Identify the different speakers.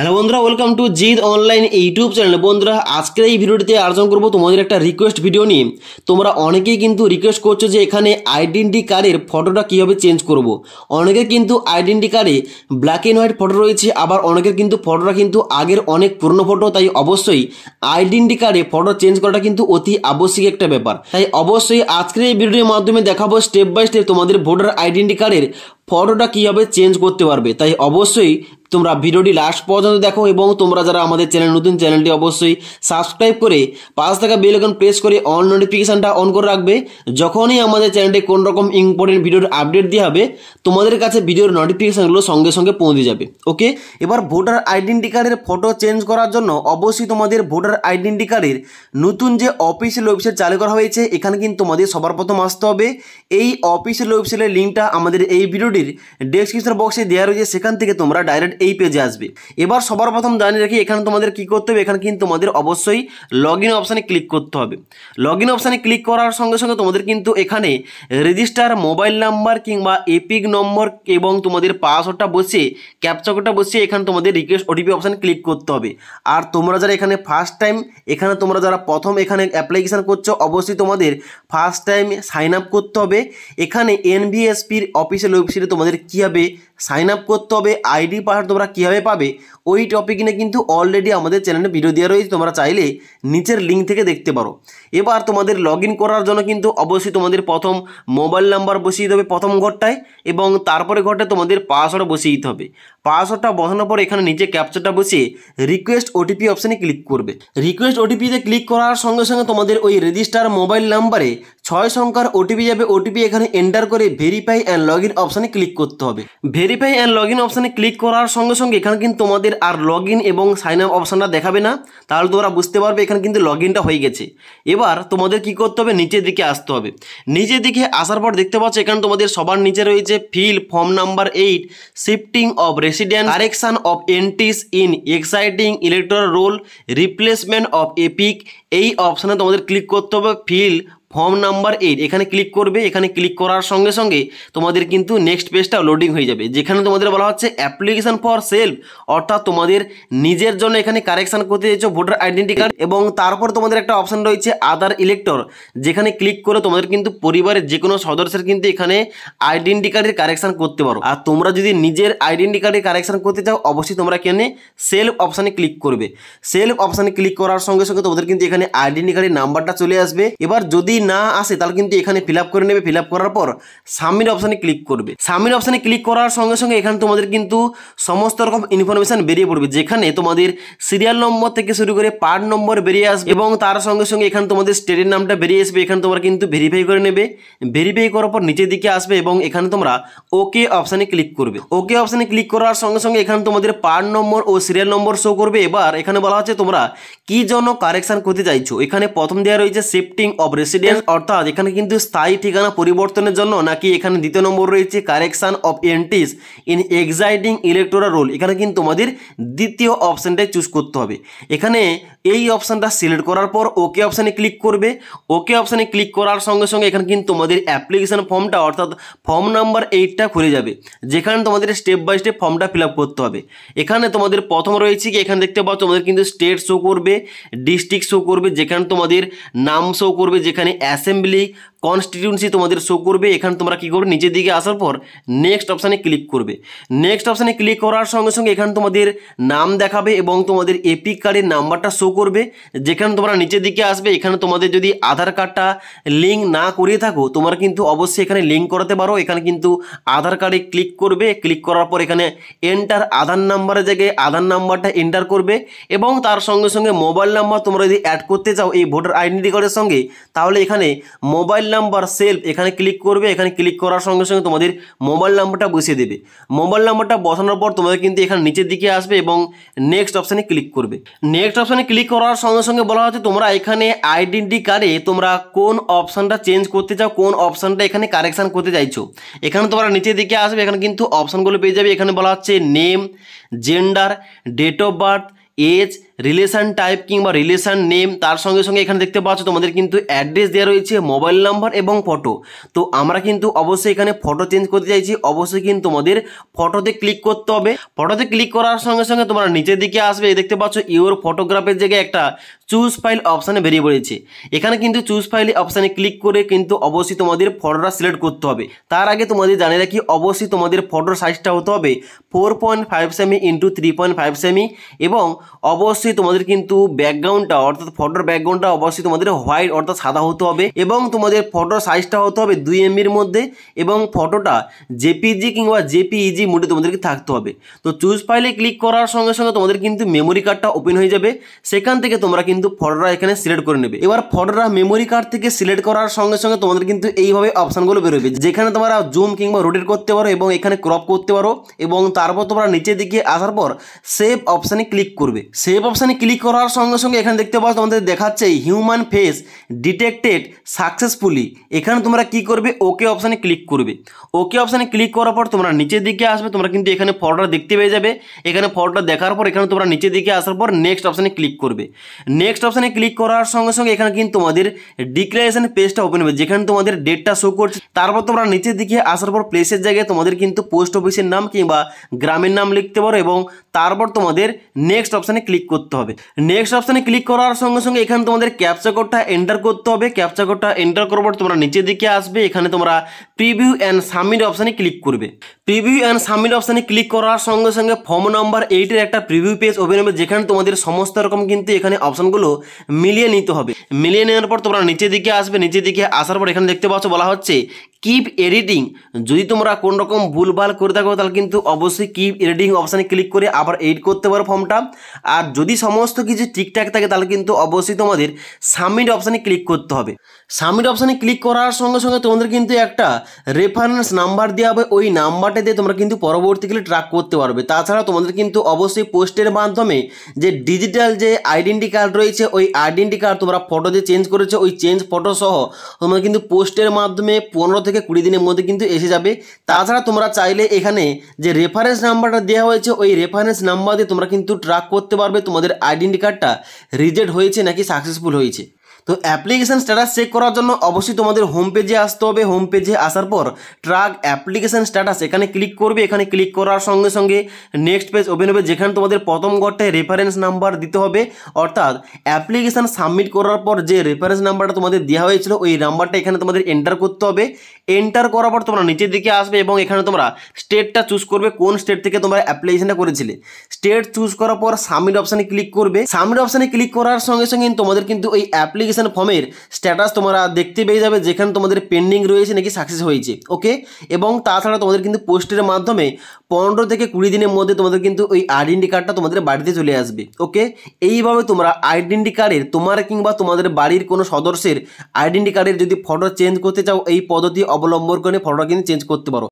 Speaker 1: Hello বন্ধুরা welcome to Zid online YouTube channel বন্ধুরা আজকের এই ভিডিওটিতে আয়োজন করবো তোমাদের একটা রিকোয়েস্ট ভিডিও নিয়ে তোমরা অনেকেই কিন্তু রিকোয়েস্ট করছো যে এখানে আইডেন্টি কার্ডের ফটোটা কীভাবে চেঞ্জ করব। অনেকের কিন্তু আইডেন্টি কার্ডে ব্ল্যাক অ্যান্ড হোয়াইট ফটো রয়েছে আবার অনেকের কিন্তু ফটোটা কিন্তু আগের অনেক পুরনো ফটো তাই অবশ্যই আইডেন্টি কার্ডে ফটো চেঞ্জ করাটা কিন্তু অতি আবশ্যিক একটা ব্যাপার তাই অবশ্যই আজকের এই ভিডিওর মাধ্যমে দেখাবো স্টেপ বাই স্টেপ তোমাদের ভোটার আইডেন্টি কার্ডের ফটোটা কীভাবে চেঞ্জ করতে পারবে তাই অবশ্যই তোমরা ভিডিওটি লাস্ট পর্যন্ত দেখো এবং তোমরা যারা আমাদের চ্যানেল নতুন চ্যানেলটি অবশ্যই সাবস্ক্রাইব করে পাঁচ টাকা বেলকন প্রেস করে অন নোটিফিকেশানটা অন করে রাখবে যখনই আমাদের চ্যানেলটি কোন রকম ইম্পর্টেন্ট ভিডিওর আপডেট দেওয়া হবে তোমাদের কাছে ভিডিওর নোটিফিকেশানগুলো সঙ্গে সঙ্গে পৌঁছে যাবে ওকে এবার ভোটার আইডেন্টি কার্ডের ফটো চেঞ্জ করার জন্য অবশ্যই তোমাদের ভোটার আইডেন্টি কার্ডের নতুন যে অফিসিয়াল ওয়েবসাইট চালু করা হয়েছে এখানে কিন্তু তোমাদের সবার প্রথম আসতে হবে এই অফিসিয়াল ওয়েবসাইটের লিঙ্কটা আমাদের এই ভিডিওটির ডেসক্রিপশন বক্সে দেওয়া রয়েছে সেখান থেকে তোমরা ডাইরেক্ট এই পেজে আসবে এবার সবার প্রথম জানিয়ে রাখি এখানে তোমাদের কি করতে হবে এখানে কিন্তু তোমাদের অবশ্যই লগ ইন অপশানে ক্লিক করতে হবে লগ ইন অপশানে ক্লিক করার সঙ্গে সঙ্গে তোমাদের কিন্তু এখানে রেজিস্টার মোবাইল নাম্বার কিংবা এপিক নম্বর এবং তোমাদের পাসওয়ার্ডটা বসিয়ে ক্যাপচাকোডটা বসিয়ে এখানে তোমাদের রিকোয়েস্ট ওটিপি অপশান ক্লিক করতে হবে আর তোমরা যারা এখানে ফার্স্ট টাইম এখানে তোমরা যারা প্রথম এখানে অ্যাপ্লিকেশান করছো অবশ্যই তোমাদের ফার্স্ট টাইম সাইন আপ করতে হবে এখানে এনবিএসপির অফিসিয়াল ওয়েবসাইটে তোমাদের কী হবে সাইন আপ করতে হবে আইডি পাঠাতে তোমরা কীভাবে পাবে ওই টপিক নিয়ে কিন্তু অলরেডি আমাদের চ্যানেলে ভিডিও দেওয়া রয়েছে তোমরা চাইলে নিচের লিঙ্ক থেকে দেখতে পারো এবার তোমাদের লগ করার জন্য কিন্তু অবশ্যই তোমাদের প্রথম মোবাইল নাম্বার বসিয়ে দিতে হবে প্রথম ঘরটায় এবং তারপরে ঘরটায় তোমাদের পাসওয়ার্ড বসিয়ে দিতে হবে পাসওয়ার্ডটা বসানোর পর এখানে নিচে ক্যাপচারটা বসিয়ে রিকোয়েস্ট ওটিপি অপশানে ক্লিক করবে রিকোয়েস্ট ওটিপিতে ক্লিক করার সঙ্গে সঙ্গে তোমাদের ওই রেজিস্টার মোবাইল নাম্বারে ছয় সংখ্যার ওটিপি যাবে ওটিপি এখানে এন্টার করে ভেরিফাই অ্যান্ড লগ ইন অপশানে ক্লিক করতে হবে ভেরিফাই অ্যান্ড লগ ইন অপশানে ক্লিক করার সঙ্গে সঙ্গে এখানে কিন্তু তোমাদের আর লগ ইন এবং সাইন আপ অপশানটা দেখাবে না তাহলে তোমরা বুঝতে পারবে এখানে কিন্তু লগ ইনটা হয়ে গেছে এবার তোমাদের কি করতে হবে নিচের দিকে আসতে হবে নিচের দিকে আসার পর দেখতে পাচ্ছ এখানে তোমাদের সবার নিচে রয়েছে fill form number eight shifting of president correction of entries in existing electoral roll replacement of EPIC এই অপশানে তোমাদের ক্লিক করতে হবে ফিল ফর্ম নাম্বার এইট এখানে ক্লিক করবে এখানে ক্লিক করার সঙ্গে সঙ্গে তোমাদের কিন্তু নেক্সট পেজটা লোডিং হয়ে যাবে যেখানে তোমাদের বলা হচ্ছে অ্যাপ্লিকেশান ফর সেলফ অর্থাৎ তোমাদের নিজের জন্য এখানে কারেকশান করতে চাইছো ভোটার আইডেন্টি কার্ড এবং তারপর তোমাদের একটা অপশান রয়েছে আদার ইলেক্টর যেখানে ক্লিক করে তোমাদের কিন্তু পরিবারের যে কোনো সদস্যের কিন্তু এখানে আইডেন্টি কার্ডের কারেকশান করতে পারো আর তোমরা যদি নিজের আইডেন্টি কার্ডের কারেকশান করতে চাও অবশ্যই তোমরা এখানে সেলফ অপশানে ক্লিক করবে সেলফ অপশানে ক্লিক করার সঙ্গে সঙ্গে তোমাদের কিন্তু এখানে আইডেন্টি কার্ডের নাম্বারটা চলে আসবে এবার যদি না আসে তাহলে কিন্তু এখানে ফিল করে নেবে ফিল করার পর সাবমিট অপশানে ক্লিক করবে সাবমিট অপশানে ক্লিক করার সঙ্গে সঙ্গে এখানে তোমাদের কিন্তু সমস্ত রকম ইনফরমেশান বেরিয়ে পড়বে যেখানে তোমাদের সিরিয়াল নম্বর থেকে শুরু করে পার্ট নম্বর বেরিয়ে আসবে এবং তার সঙ্গে সঙ্গে এখানে তোমাদের স্টেটের নামটা বেরিয়ে আসবে এখানে তোমরা কিন্তু ভেরিফাই করে নেবে ভেরিফাই করার পর নিচের দিকে আসবে এবং এখানে তোমরা ওকে অপশানে ক্লিক করবে ওকে অপশানে ক্লিক করার সঙ্গে সঙ্গে এখানে তোমাদের পার্ট নম্বর ও সিরিয়াল নম্বর শো করবে এবার এখানে বলা হচ্ছে তোমরা কি জন্য কারেকশান করতে চাইছো এখানে প্রথম দেওয়া রয়েছে শিফটিং অফ রেসিডেন্ট চেঞ্জ অর্থাৎ এখানে কিন্তু স্থায়ী ঠিকানা পরিবর্তনের জন্য নাকি এখানে দ্বিতীয় নম্বর রয়েছে correction of entries in existing electoral roll এখানে কিন্তু আমাদের দ্বিতীয় অপশানটাই চুজ করতে হবে এখানে এই অপশানটা সিলেক্ট করার পর ওকে অপশানে ক্লিক করবে ওকে অপশানে ক্লিক করার সঙ্গে সঙ্গে এখানে কিন্তু তোমাদের অ্যাপ্লিকেশান ফর্মটা অর্থাৎ ফর্ম নাম্বার এইটটা খুলে যাবে যেখানে তোমাদের স্টেপ বাই স্টেপ ফর্মটা ফিল করতে হবে এখানে তোমাদের প্রথম রয়েছে কি এখানে দেখতে পাচ্ছ তোমাদের কিন্তু স্টেট শো করবে ডিস্ট্রিক্ট শো করবে যেখানে তোমাদের নাম শো করবে যেখানে असेंबली কনস্টিটিউন্সি তোমাদের শো করবে এখানে তোমরা কী করবে নিচের দিকে আসার পর নেক্সট অপশানে ক্লিক করবে নেক্সট অপশানে ক্লিক করার সঙ্গে সঙ্গে এখানে তোমাদের নাম দেখাবে এবং তোমাদের এপিক কার্ডের নাম্বারটা শো করবে যেখানে তোমরা নিচের দিকে আসবে এখানে তোমাদের যদি আধার কার্ডটা লিঙ্ক না করিয়ে থাকো তোমরা কিন্তু অবশ্যই এখানে লিঙ্ক করাতে পারো এখানে কিন্তু আধার কার্ডে ক্লিক করবে ক্লিক করার পর এখানে এন্টার আধার নাম্বারের জায়গায় আধার নাম্বারটা এন্টার করবে এবং তার সঙ্গে সঙ্গে মোবাইল নাম্বার তোমরা যদি অ্যাড করতে চাও এই ভোটার আইডেন্টি কার্ডের সঙ্গে তাহলে এখানে মোবাইল নাম্বার সেলফ এখানে ক্লিক করবে এখানে ক্লিক করার সঙ্গে সঙ্গে তোমাদের মোবাইল নাম্বারটা বসিয়ে দেবে মোবাইল নাম্বারটা বসানোর পর তোমাদের কিন্তু এখানে নিচের দিকে আসবে এবং নেক্সট অপশানে ক্লিক করবে নেক্সট অপশানে ক্লিক করার সঙ্গে সঙ্গে বলা হচ্ছে তোমরা এখানে আইডেন্টি কার্ডে তোমরা কোন অপশানটা চেঞ্জ করতে চাও কোন অপশানটা এখানে কারেকশান করতে চাইছো এখানে তোমরা নিচের দিকে আসবে এখানে কিন্তু অপশানগুলো পেয়ে যাবে এখানে বলা হচ্ছে name gender date of birth age relation type কিংবা রিলেশান নেম তার সঙ্গে সঙ্গে এখানে দেখতে পাচ্ছ তোমাদের কিন্তু অ্যাড্রেস দেওয়া রয়েছে মোবাইল নাম্বার এবং ফটো তো আমরা কিন্তু অবশ্যই এখানে ফটো চেঞ্জ করতে চাইছি অবশ্যই কিন্তু তোমাদের ফটোতে ক্লিক করতে হবে ফটোতে ক্লিক করার সঙ্গে সঙ্গে তোমরা নিচের দিকে আসবে দেখতে পাচ্ছ ইউর ফটোগ্রাফের জায়গায় একটা চুজ ফাইল অপশানে বেরিয়ে পড়েছে এখানে কিন্তু চুজ ফাইল অপশানে ক্লিক করে কিন্তু অবশ্যই তোমাদের ফটোটা সিলেক্ট করতে হবে তার আগে তোমাদের জানিয়ে রাখি অবশ্যই তোমাদের ফটোর সাইজটা হতে হবে four point five cm into three point five cm এবং অবশ্যই অবশ্যই তোমাদের কিন্তু ব্যাকগ্রাউন্ডটা অর্থাৎ ফটোর ব্যাকগ্রাউন্ডটা অবশ্যই তোমাদের হোয়াইট অর্থাৎ সাদা হতে হবে এবং তোমাদের ফটোর সাইজটা হতে হবে দুই এমবির মধ্যে এবং ফটোটা জেপিজি কিংবা জেপিইজি মোডে e তোমাদেরকে থাকতে হবে তো চুজ ফাইলে ক্লিক করার সঙ্গে সঙ্গে তোমাদের কিন্তু মেমোরি কার্ডটা ওপেন হয়ে যাবে সেখান থেকে তোমরা কিন্তু ফটোটা এখানে সিলেক্ট করে নেবে এবার ফটোটা মেমোরি কার্ড থেকে সিলেক্ট করার সঙ্গে সঙ্গে তোমাদের কিন্তু এইভাবে অপশানগুলো বেরোবে যেখানে তোমরা জুম কিংবা রোটেট করতে পারো এবং এখানে ক্রপ করতে পারো এবং তারপর তোমরা নিচের দিকে আসার পর সেভ অপশানে ক্লিক করবে সেভ অপশান অপশানে ক্লিক করার সঙ্গে সঙ্গে এখানে দেখতে পাচ্ছ তোমাদের দেখাচ্ছে হিউম্যান ফেস ডিটেক্টেড সাকসেসফুলি এখানে তোমরা কি করবে ওকে অপশানে ক্লিক করবে ওকে অপশানে ক্লিক করার পর তোমরা নিচের দিকে আসবে তোমরা কিন্তু এখানে ফটোটা দেখতে পেয়ে যাবে এখানে ফটোটা দেখার পর এখানে তোমরা নিচের দিকে আসার পর নেক্সট অপশানে ক্লিক করবে নেক্সট অপশানে ক্লিক করার সঙ্গে সঙ্গে এখানে কিন্তু তোমাদের ডিক্লারেশন পেজটা ওপেন হবে যেখানে তোমাদের ডেটটা শো করছে তারপর তোমরা নিচের দিকে আসার পর প্লেসের জায়গায় তোমাদের কিন্তু পোস্ট অফিসের নাম কিংবা গ্রামের নাম লিখতে পারো এবং তারপর তোমাদের নেক্সট অপশানে ক্লিক করতে করতে হবে নেক্সট অপশানে ক্লিক করার সঙ্গে সঙ্গে এখানে তোমাদের ক্যাপচা কোডটা এন্টার করতে হবে ক্যাপচা কোডটা এন্টার করার পর তোমরা নিচের দিকে আসবে এখানে তোমরা প্রিভিউ অ্যান্ড সাবমিট অপশানে ক্লিক করবে প্রিভিউ অ্যান্ড সাবমিট অপশানে ক্লিক করার সঙ্গে সঙ্গে ফর্ম নাম্বার এইটের একটা প্রিভিউ পেজ ওপেন হবে যেখানে তোমাদের সমস্ত রকম কিন্তু এখানে অপশানগুলো মিলিয়ে নিতে হবে মিলিয়ে নেওয়ার পর তোমরা নিচের দিকে আসবে নিচের দিকে আসার পর এখানে দেখতে পাচ্ছ বলা হচ্ছে কিপ এডিটিং যদি তোমরা কোন রকম ভুলভাল করে থাকো তাহলে কিন্তু অবশ্যই কিপ এডিটিং অপশানে ক্লিক করে আবার এডিট করতে পারো ফর্মটা আর যদি সমস্ত কিছু ঠিকঠাক থাকে তাহলে কিন্তু অবশ্যই তোমাদের সাবমিট অপশানে ক্লিক করতে হবে সাবমিট অপশানে ক্লিক করার সঙ্গে সঙ্গে তোমাদের কিন্তু একটা রেফারেন্স নাম্বার দেওয়া হবে ওই নাম্বারটা দিয়ে তোমরা কিন্তু পরবর্তীকালে ট্র্যাক করতে পারবে তাছাড়া তোমাদের কিন্তু অবশ্যই পোস্টের মাধ্যমে যে ডিজিটাল যে আইডেন্টি কার্ড রয়েছে ওই আইডেন্টি কার্ড তোমরা ফটো যে চেঞ্জ করেছো ওই চেঞ্জ ফটো সহ তোমরা কিন্তু পোস্টের মাধ্যমে পনেরো থেকে কুড়ি দিনের মধ্যে কিন্তু এসে যাবে তাছাড়া তোমরা চাইলে এখানে যে রেফারেন্স নাম্বারটা দেওয়া হয়েছে ওই রেফারেন্স নাম্বার দিয়ে তোমরা কিন্তু ট্র্যাক করতে পারবে তোমাদের আইডেন্টি কার্ডটা রিজেক্ট হয়েছে নাকি সাকসেসফুল হয়েছে তো অ্যাপ্লিকেশান স্ট্যাটাস চেক করার জন্য অবশ্যই তোমাদের হোম পেজে আসতে হবে হোম পেজে আসার পর ট্রাক অ্যাপ্লিকেশান স্ট্যাটাস এখানে ক্লিক করবে এখানে ক্লিক করার সঙ্গে সঙ্গে নেক্সট পেজ ওপেন হবে যেখানে তোমাদের প্রথম ঘরটায় রেফারেন্স নাম্বার দিতে হবে অর্থাৎ অ্যাপ্লিকেশান সাবমিট করার পর যে রেফারেন্স নাম্বারটা তোমাদের দেওয়া হয়েছিল ওই নাম্বারটা এখানে তোমাদের এন্টার করতে হবে এন্টার করার পর তোমরা নিচের দিকে আসবে এবং এখানে তোমরা স্টেটটা চুজ করবে কোন স্টেট থেকে তোমরা অ্যাপ্লিকেশানটা করেছিলে স্টেট চুজ করার পর সাবমিট অপশানে ক্লিক করবে সাবমিট অপশানে ক্লিক করার সঙ্গে সঙ্গে তোমাদের কিন্তু ওই অ্যাপ্লিকেশন অ্যাপ্লিকেশান ফর্মের স্ট্যাটাস তোমরা দেখতে পেয়ে যাবে যেখানে তোমাদের পেন্ডিং রয়েছে নাকি সাকসেস হয়েছে ওকে এবং তাছাড়া তোমাদের কিন্তু পোস্টের মাধ্যমে পনেরো থেকে কুড়ি দিনের মধ্যে তোমাদের কিন্তু ওই আইডেন্টি কার্ডটা তোমাদের বাড়িতে চলে আসবে ওকে এইভাবে তোমরা আইডেন্টি কার্ডের তোমার কিংবা তোমাদের বাড়ির কোনো সদস্যের আইডেন্টি কার্ডের যদি ফটো চেঞ্জ করতে চাও এই পদ্ধতি অবলম্বন করে ফটোটা কিন্তু চেঞ্জ করতে পারো